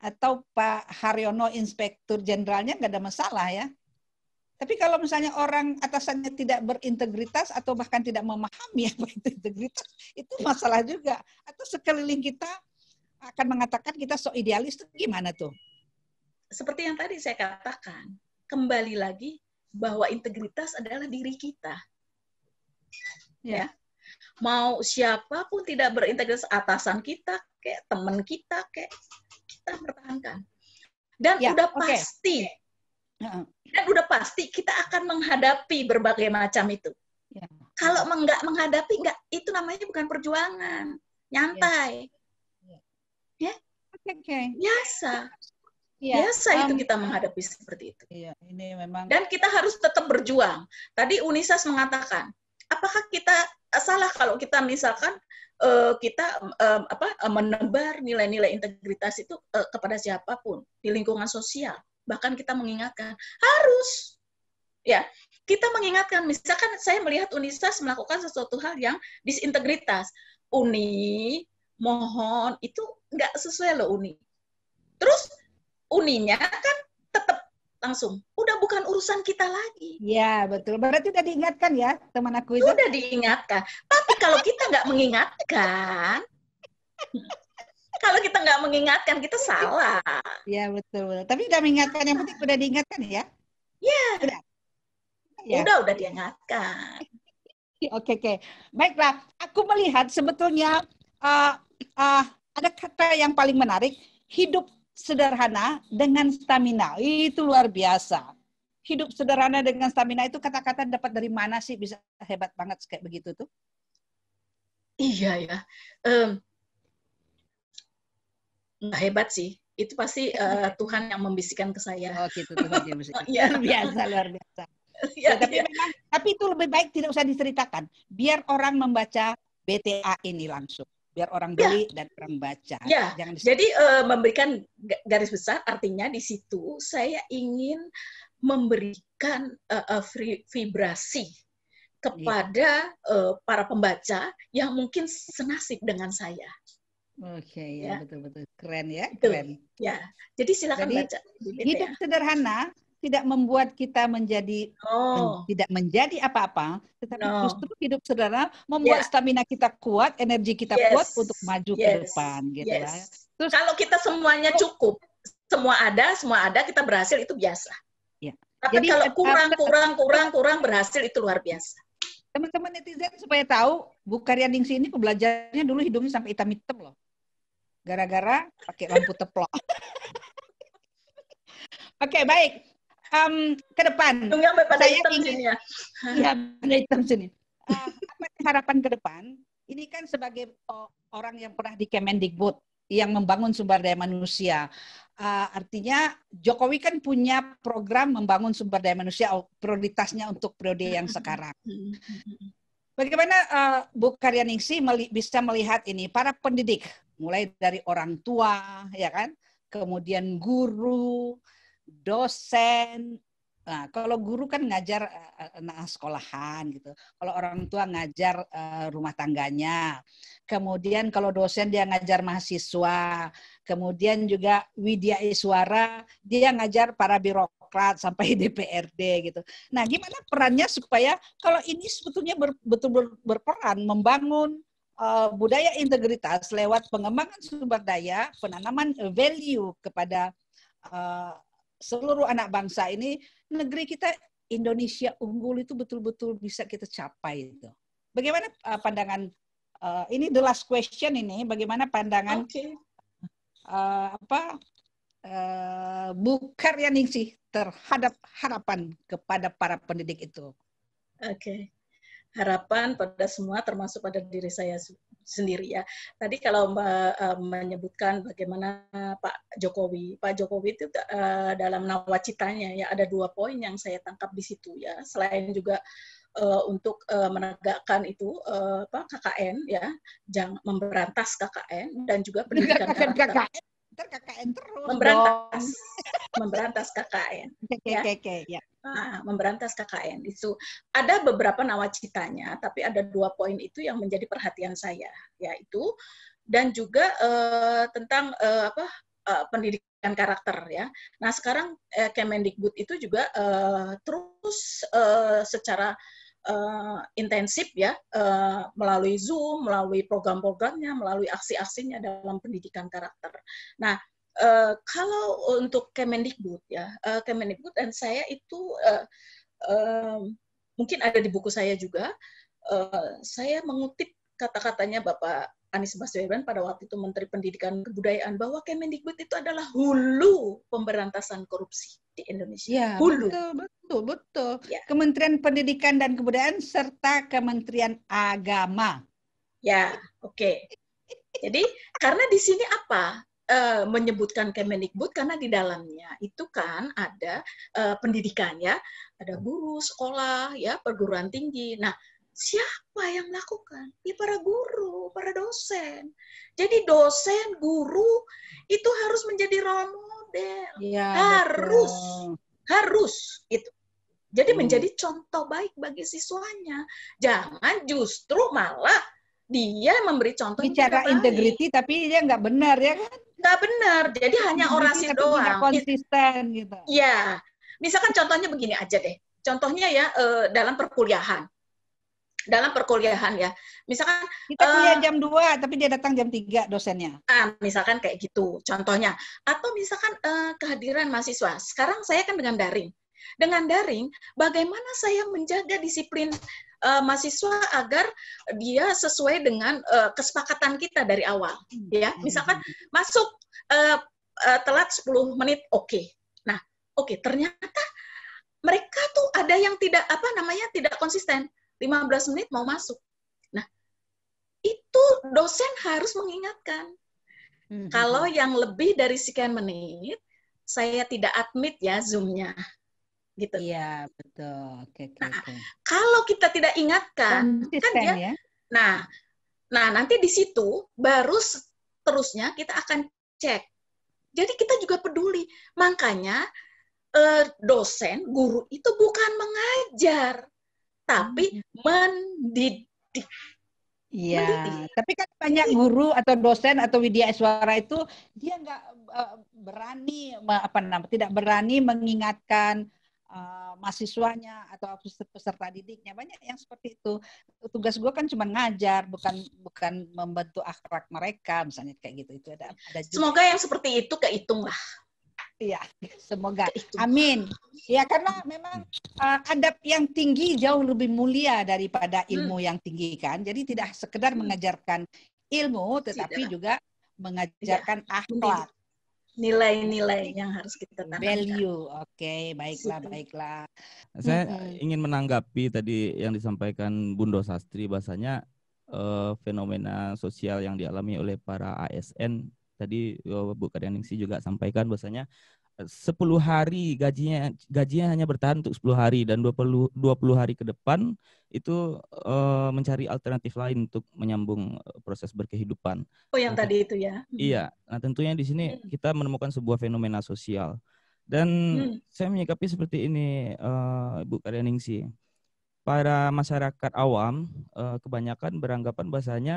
Atau Pak Haryono Inspektur Jenderalnya nggak ada masalah ya. Tapi kalau misalnya orang atasannya tidak berintegritas atau bahkan tidak memahami apa itu integritas, itu masalah juga. Atau sekeliling kita akan mengatakan kita sok idealis itu gimana tuh? Seperti yang tadi saya katakan, kembali lagi bahwa integritas adalah diri kita. Ya. ya mau siapapun tidak berintegritas atasan kita kayak teman kita kayak kita pertahankan dan ya, udah okay. pasti okay. dan udah pasti kita akan menghadapi berbagai macam itu ya. kalau nggak menghadapi nggak itu namanya bukan perjuangan nyantai ya, ya. Okay. biasa Ya, biasa um, itu kita menghadapi seperti itu. Iya, ini memang. Dan kita harus tetap berjuang. Tadi Unisas mengatakan apakah kita eh, salah kalau kita misalkan uh, kita um, apa eh, menebar nilai-nilai integritas itu uh, kepada siapapun di lingkungan sosial bahkan kita mengingatkan harus ya kita mengingatkan misalkan saya melihat Unisas melakukan sesuatu hal yang disintegritas Uni mohon itu nggak sesuai loh Uni terus Uninya kan langsung. Udah bukan urusan kita lagi. Ya betul. Berarti udah diingatkan ya teman aku itu. Udah diingatkan. Tapi kalau kita nggak mengingatkan, kalau kita nggak mengingatkan, kita salah. Ya betul, Tapi udah mengingatkan, yang penting udah diingatkan ya. Ya Udah. Ya. Udah, udah diingatkan. Oke, oke. Baiklah, aku melihat sebetulnya uh, uh, ada kata yang paling menarik, hidup sederhana dengan stamina. Itu luar biasa. Hidup sederhana dengan stamina itu kata-kata dapat dari mana sih bisa hebat banget kayak begitu tuh? Iya ya. Um, nggak hebat sih. Itu pasti uh, Tuhan yang membisikkan ke saya. Oh gitu, Tuhan yang membisikkan. Iya. Luar biasa, luar biasa. Iya, ya, tapi ya. memang, tapi itu lebih baik tidak usah diceritakan. Biar orang membaca BTA ini langsung biar orang ya. beli ya. dan orang baca. Ya. Jangan Jadi uh, memberikan garis besar artinya di situ saya ingin memberikan uh, uh, vibrasi kepada ya. uh, para pembaca yang mungkin senasib dengan saya. Oke okay, ya betul-betul ya. keren ya keren. Ya jadi silakan baca. Hidup ya. sederhana tidak membuat kita menjadi no. Oh. tidak menjadi apa-apa, tetapi no. justru hidup saudara membuat yeah. stamina kita kuat, energi kita yes. kuat untuk maju yes. ke depan gitu ya. yes. ya. Terus kalau kita semuanya oh. cukup, semua ada, semua ada, kita berhasil itu biasa. Yeah. Tapi Jadi, kalau kurang, kurang, kurang, kurang berhasil itu luar biasa. Teman-teman netizen supaya tahu, Bu Karyaningsi ini pembelajarannya dulu hidungnya sampai hitam-hitam loh. Gara-gara pakai lampu teplok. Oke, okay, baik um, ke depan. Tunggu sampai pada saya hitam sini ya. Iya, pada hitam sini. Uh, apa harapan ke depan? Ini kan sebagai orang yang pernah di Kemendikbud yang membangun sumber daya manusia. Uh, artinya Jokowi kan punya program membangun sumber daya manusia oh, prioritasnya untuk periode yang mm-hmm. sekarang. Mm-hmm. Bagaimana uh, Bu Karyaningsi meli bisa melihat ini para pendidik mulai dari orang tua ya kan, kemudian guru, dosen. Nah, kalau guru kan ngajar eh, eh, anak sekolahan gitu. Kalau orang tua ngajar eh, rumah tangganya. Kemudian kalau dosen dia ngajar mahasiswa. Kemudian juga Widya Iswara dia ngajar para birokrat sampai DPRD gitu. Nah, gimana perannya supaya kalau ini sebetulnya betul betul ber, berperan membangun uh, budaya integritas lewat pengembangan sumber daya, penanaman value kepada seluruh anak bangsa ini negeri kita Indonesia unggul itu betul-betul bisa kita capai itu. Bagaimana uh, pandangan uh, ini the last question ini bagaimana pandangan okay. uh, apa uh, Bu Karyaningsih terhadap harapan kepada para pendidik itu? Oke. Okay. Harapan pada semua termasuk pada diri saya sendiri ya. Tadi kalau Mbak uh, menyebutkan bagaimana Pak Jokowi, Pak Jokowi itu uh, dalam nawacitanya ya ada dua poin yang saya tangkap di situ ya. Selain juga uh, untuk uh, menegakkan itu uh, apa KKN ya, jangan memberantas KKN dan juga pendidikan karakter. KKN, KKN terus memberantas, dong. memberantas KKN. Oke, ya. ya. Ah. Nah, memberantas KKN itu ada beberapa nawacitanya tapi ada dua poin itu yang menjadi perhatian saya yaitu dan juga eh, tentang eh, apa eh, pendidikan karakter ya nah sekarang eh, Kemendikbud itu juga eh, terus eh, secara uh, intensif ya uh, melalui Zoom, melalui program-programnya, melalui aksi-aksinya dalam pendidikan karakter. Nah, Eh, kalau untuk Kemendikbud ya, uh, Kemendikbud dan saya itu uh, um, mungkin ada di buku saya juga, uh, saya mengutip kata-katanya Bapak Anies Baswedan pada waktu itu Menteri Pendidikan Kebudayaan bahwa Kemendikbud itu adalah hulu pemberantasan korupsi di Indonesia. Ya, hulu. Betul, betul, betul. Ya. Kementerian Pendidikan dan Kebudayaan serta Kementerian Agama. Ya, oke. Okay. Jadi karena di sini apa? uh, menyebutkan Kemendikbud karena di dalamnya itu kan ada uh, pendidikan ya, ada guru, sekolah, ya perguruan tinggi. Nah, siapa yang melakukan? Ya para guru, para dosen. Jadi dosen, guru itu harus menjadi role model. Ya, harus, betul. harus itu. Jadi hmm. menjadi contoh baik bagi siswanya. Jangan justru malah dia memberi contoh bicara integriti tapi dia nggak benar ya kan nggak benar. Jadi hanya orasi Tapi doang. konsisten gitu. Iya. Misalkan contohnya begini aja deh. Contohnya ya eh, dalam perkuliahan. Dalam perkuliahan ya. Misalkan kita kuliah eh, jam 2 tapi dia datang jam 3 dosennya. Ah, misalkan kayak gitu contohnya. Atau misalkan uh, kehadiran mahasiswa. Sekarang saya kan dengan daring. Dengan daring, bagaimana saya menjaga disiplin uh, mahasiswa agar dia sesuai dengan uh, kesepakatan kita dari awal ya hmm. misalkan masuk uh, uh, telat 10 menit oke okay. nah oke okay, ternyata mereka tuh ada yang tidak apa namanya tidak konsisten 15 menit mau masuk nah itu dosen harus mengingatkan hmm, hmm, kalau yang lebih dari sekian menit saya tidak admit ya zoomnya gitu. Iya, betul. Oke, oke. nah, okay. kalau kita tidak ingatkan, Konsisten, kan ya, ya. Nah, nah nanti di situ baru terusnya kita akan cek. Jadi kita juga peduli. Makanya eh, dosen, guru itu bukan mengajar, tapi hmm. mendidik. Iya, tapi kan banyak guru atau dosen atau Widya Suara itu dia nggak eh, berani apa namanya tidak berani mengingatkan Eh, mahasiswanya atau peserta didiknya banyak yang seperti itu tugas gue kan cuma ngajar bukan bukan membentuk akhlak mereka misalnya kayak gitu itu ada, ada semoga yang seperti itu kehitung lah Iya, semoga. Amin. Ya, karena memang uh, eh, adab yang tinggi jauh lebih mulia daripada hmm. ilmu hmm. yang tinggi kan. Jadi tidak sekedar hmm. mengajarkan ilmu, tetapi tidak. juga iya. mengajarkan akhlak nilai-nilai yang harus kita tanamkan. Value, oke, okay, baiklah, baiklah. Saya hmm. ingin menanggapi tadi yang disampaikan Bundo Sastri, bahasanya uh, fenomena sosial yang dialami oleh para ASN tadi eh, Bu Karyaningsi juga sampaikan bahasanya 10 hari gajinya gajinya hanya bertahan untuk 10 hari dan 20 20 hari ke depan itu uh, mencari alternatif lain untuk menyambung eh, proses berkehidupan. Oh yang nah, tadi itu ya. Hmm. Iya. Nah, tentunya di sini hmm. kita menemukan sebuah fenomena sosial. Dan hmm. saya menyikapi seperti ini uh, Ibu Karyaningsi. Para masyarakat awam uh, kebanyakan beranggapan bahasanya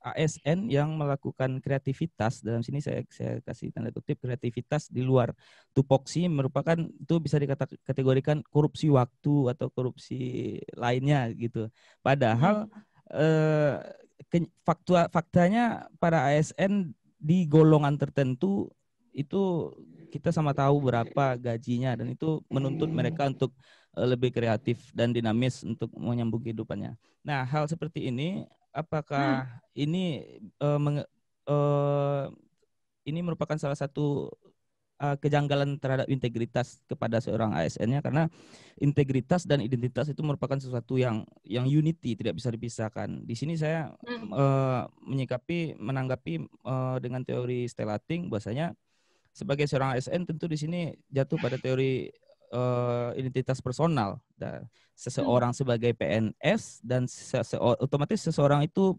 ASN yang melakukan kreativitas dalam sini saya saya kasih tanda kutip kreativitas di luar tupoksi merupakan itu bisa dikategorikan korupsi waktu atau korupsi lainnya gitu. Padahal hmm. eh, faktua, faktanya para ASN di golongan tertentu itu kita sama tahu berapa gajinya dan itu menuntut hmm. mereka untuk eh, lebih kreatif dan dinamis untuk menyambung kehidupannya. Nah, hal seperti ini apakah hmm. ini uh, e, meng, uh, e, ini merupakan salah satu uh, kejanggalan terhadap integritas kepada seorang ASN-nya karena integritas dan identitas itu merupakan sesuatu yang yang unity tidak bisa dipisahkan. Di sini saya hmm. uh, menyikapi menanggapi uh, dengan teori stellating bahwasanya sebagai seorang ASN tentu di sini jatuh pada teori uh, identitas personal dan hmm. seseorang hmm. sebagai PNS dan sese otomatis seseorang itu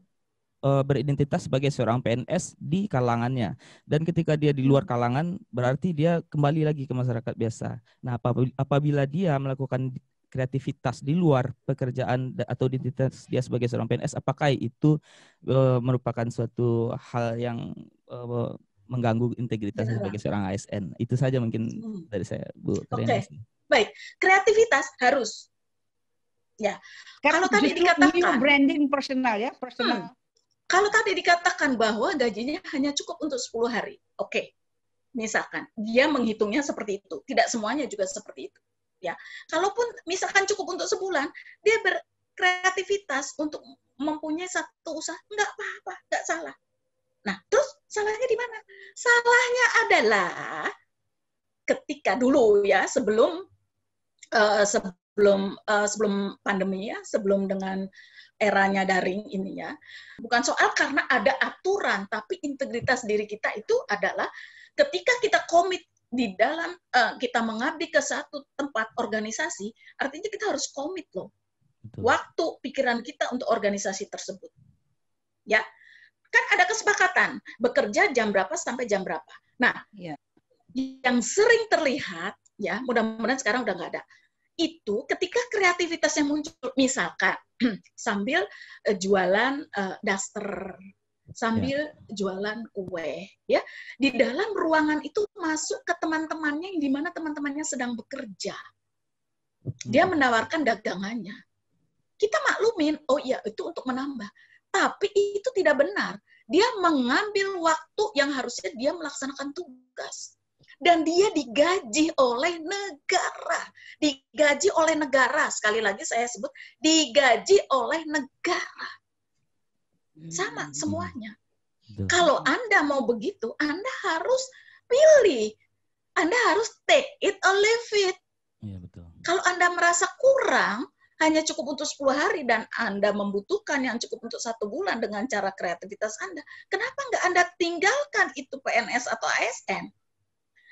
uh, beridentitas sebagai seorang PNS di kalangannya dan ketika dia di luar hmm. kalangan berarti dia kembali lagi ke masyarakat biasa. Nah, apabila dia melakukan kreativitas di luar pekerjaan atau identitas dia sebagai seorang PNS apakah itu uh, merupakan suatu hal yang uh, mengganggu integritas iya. sebagai seorang ASN. Itu saja mungkin hmm. dari saya, Bu. Oke, okay. baik. Kreativitas harus. Ya. Kalau tadi dikatakan branding personal ya, personal. Hmm. Kalau tadi dikatakan bahwa gajinya hanya cukup untuk 10 hari. Oke. Okay. Misalkan dia menghitungnya seperti itu. Tidak semuanya juga seperti itu. Ya. Kalaupun misalkan cukup untuk sebulan, dia berkreativitas untuk mempunyai satu usaha, Enggak apa-apa, enggak salah Nah, terus salahnya di mana? Salahnya adalah ketika dulu ya sebelum uh, sebelum uh, sebelum pandemi ya, sebelum dengan eranya daring ini ya. Bukan soal karena ada aturan, tapi integritas diri kita itu adalah ketika kita komit di dalam uh, kita mengabdi ke satu tempat organisasi, artinya kita harus komit loh. Waktu pikiran kita untuk organisasi tersebut. Ya. Kan ada kesepakatan, bekerja jam berapa sampai jam berapa. Nah, ya. yang sering terlihat, ya mudah-mudahan sekarang udah nggak ada, itu ketika kreativitasnya muncul, misalkan sambil uh, jualan uh, daster, sambil ya. jualan kue, ya di dalam ruangan itu masuk ke teman-temannya yang dimana teman-temannya sedang bekerja. Dia hmm. menawarkan dagangannya. Kita maklumin, oh iya itu untuk menambah tapi itu tidak benar. Dia mengambil waktu yang harusnya dia melaksanakan tugas. Dan dia digaji oleh negara. Digaji oleh negara. Sekali lagi saya sebut, digaji oleh negara. Sama hmm. semuanya. Kalau Anda mau begitu, Anda harus pilih. Anda harus take it or leave it. Iya, Kalau Anda merasa kurang, hanya cukup untuk 10 hari dan Anda membutuhkan yang cukup untuk satu bulan dengan cara kreativitas Anda, kenapa nggak Anda tinggalkan itu PNS atau ASN?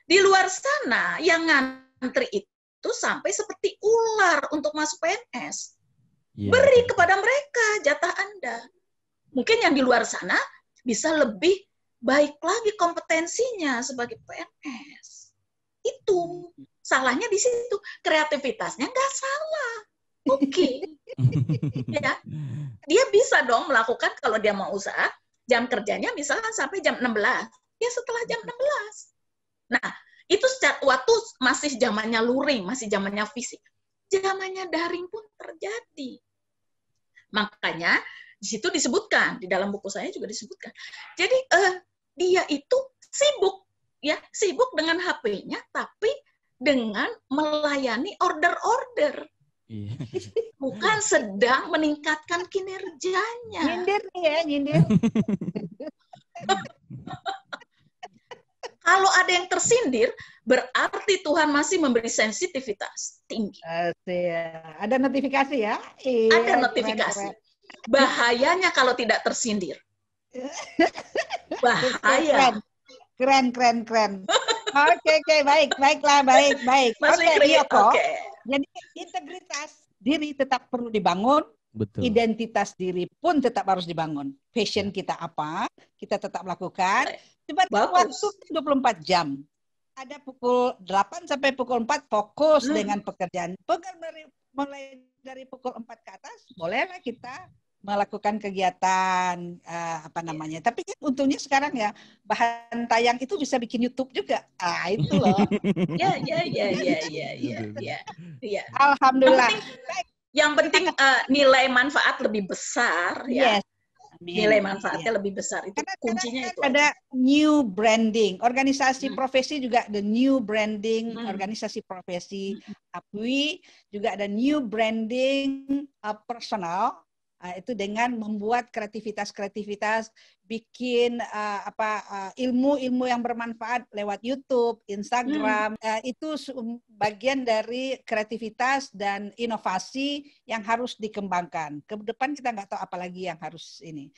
Di luar sana yang ngantri itu sampai seperti ular untuk masuk PNS. Yeah. Beri kepada mereka jatah Anda. Mungkin yang di luar sana bisa lebih baik lagi kompetensinya sebagai PNS. Itu hmm. salahnya di situ. Kreativitasnya nggak salah Oke. ya. Dia bisa dong melakukan kalau dia mau usaha, jam kerjanya misalnya sampai jam 16. Ya setelah jam 16. Nah, itu secara, waktu masih zamannya luring, masih zamannya fisik. Zamannya daring pun terjadi. Makanya di situ disebutkan, di dalam buku saya juga disebutkan. Jadi eh, dia itu sibuk ya, sibuk dengan HP-nya tapi dengan melayani order-order Iya. Bukan sedang meningkatkan kinerjanya. Nyindir nih ya, nyindir. Kalau ada yang tersindir, berarti Tuhan masih memberi sensitivitas tinggi. Ya. Ada notifikasi ya? Iya, ada notifikasi. Bahayanya kalau tidak tersindir. Bahaya. Keren, keren, keren. Oke, oke, baik, baiklah, baik, baik. Oke, okay, kok. Okay. Jadi integritas diri tetap perlu dibangun, Betul. Identitas diri pun tetap harus dibangun. Passion ya. kita apa, kita tetap lakukan. Cuma waktu 24 jam. Ada pukul 8 sampai pukul 4 fokus hmm. dengan pekerjaan. Pekerjaan mulai dari pukul 4 ke atas, bolehlah kita melakukan kegiatan uh, apa iya. namanya. Tapi kan untungnya sekarang ya bahan tayang itu bisa bikin YouTube juga. Ah itu loh. ya ya ya ya ya ya ya. Iya. Alhamdulillah. Yang penting, yang penting uh, nilai manfaat lebih besar ya. Yes. Nilai manfaatnya yeah. lebih besar itu karena, kuncinya kan itu. Ada aja. new branding. Organisasi hmm. profesi juga the new branding, hmm. organisasi profesi hmm. Apui juga ada new branding uh, personal Ah, itu dengan membuat kreativitas-kreativitas, bikin uh, apa uh, ilmu-ilmu yang bermanfaat lewat YouTube, Instagram, hmm. uh, itu mm, bagian dari kreativitas dan inovasi yang harus dikembangkan. Ke depan kita nggak tahu apa lagi yang harus ini.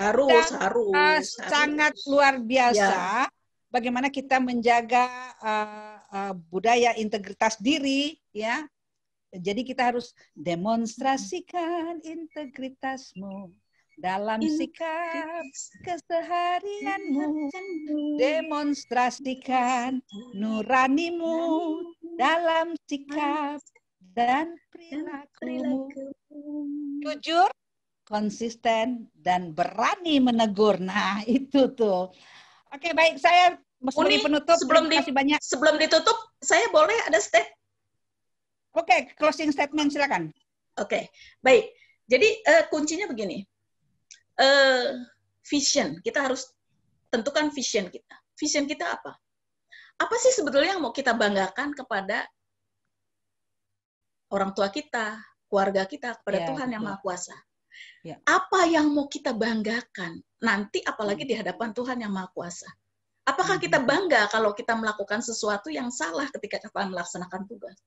Harus, kita, harus, uh, harus. Sangat luar biasa. Ya. Bagaimana kita menjaga uh, uh, budaya integritas diri, ya jadi kita harus demonstrasikan integritasmu dalam sikap keseharianmu. Demonstrasikan nuranimu dalam sikap dan perilakumu. Jujur, konsisten, dan berani menegur. Nah, itu tuh. Oke, baik. Saya mesti penutup. Sebelum di, banyak. sebelum ditutup, saya boleh ada step Oke, okay, closing statement silakan. Oke, okay, baik. Jadi uh, kuncinya begini, uh, vision kita harus tentukan vision kita. Vision kita apa? Apa sih sebetulnya yang mau kita banggakan kepada orang tua kita, keluarga kita, kepada yeah, Tuhan yang yang Maha Kuasa? Yeah. Apa yang mau kita banggakan nanti, apalagi di hadapan Tuhan yang Maha Kuasa? Apakah kita hmm. bangga kalau kita melakukan sesuatu yang salah ketika kita melaksanakan tugas?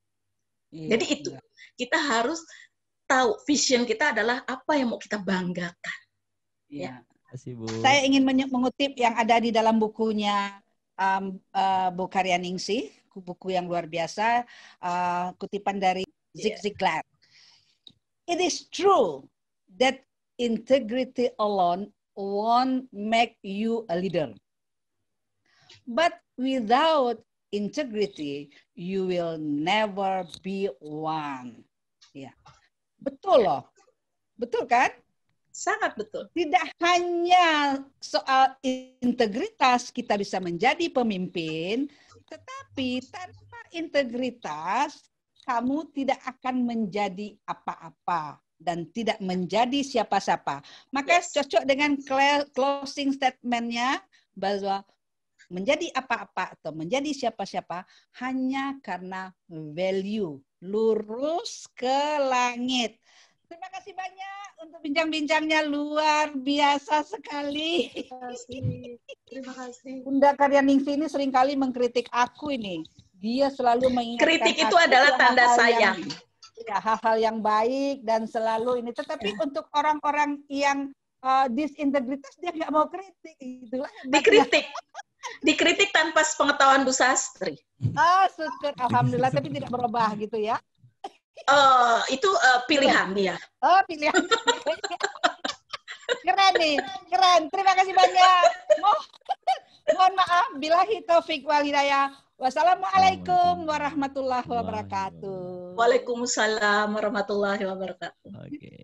Iya, Jadi itu iya. kita harus tahu vision kita adalah apa yang mau kita banggakan. Ya. Iya. Ya. Kasih, Bu. Saya ingin mengutip yang ada di dalam bukunya um, uh, Bu Karyaningsi, buku yang luar biasa, uh, kutipan dari iya. Zig Ziglar. It is true that integrity alone won't make you a leader. But without integrity, you will never be one. Ya. Betul loh. Betul kan? Sangat betul. Tidak hanya soal integritas kita bisa menjadi pemimpin, tetapi tanpa integritas kamu tidak akan menjadi apa-apa dan tidak menjadi siapa-siapa. Maka yes. cocok dengan closing statementnya bahwa menjadi apa-apa atau menjadi siapa-siapa hanya karena value lurus ke langit. Terima kasih banyak untuk bincang-bincangnya luar biasa sekali. Terima kasih. Terima kasih. Bunda Ningsi ini seringkali mengkritik aku ini. Dia selalu mengingatkan kritik itu adalah tanda sayang. Yang, hal-hal yang baik dan selalu ini. Tetapi ya. untuk orang-orang yang uh, disintegritas dia nggak mau kritik itulah dikritik dikritik tanpa pengetahuan Bu Sastri. oh, syukur alhamdulillah tapi tidak berubah gitu ya. Uh, itu uh, pilihan ya. Oh, pilihan. keren nih, keren. Terima kasih banyak. Mo mohon maaf bila hitofik wal hidayah. Wassalamualaikum warahmatullahi wabarakatuh. Waalaikumsalam warahmatullahi wabarakatuh. Oke.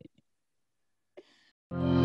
Okay.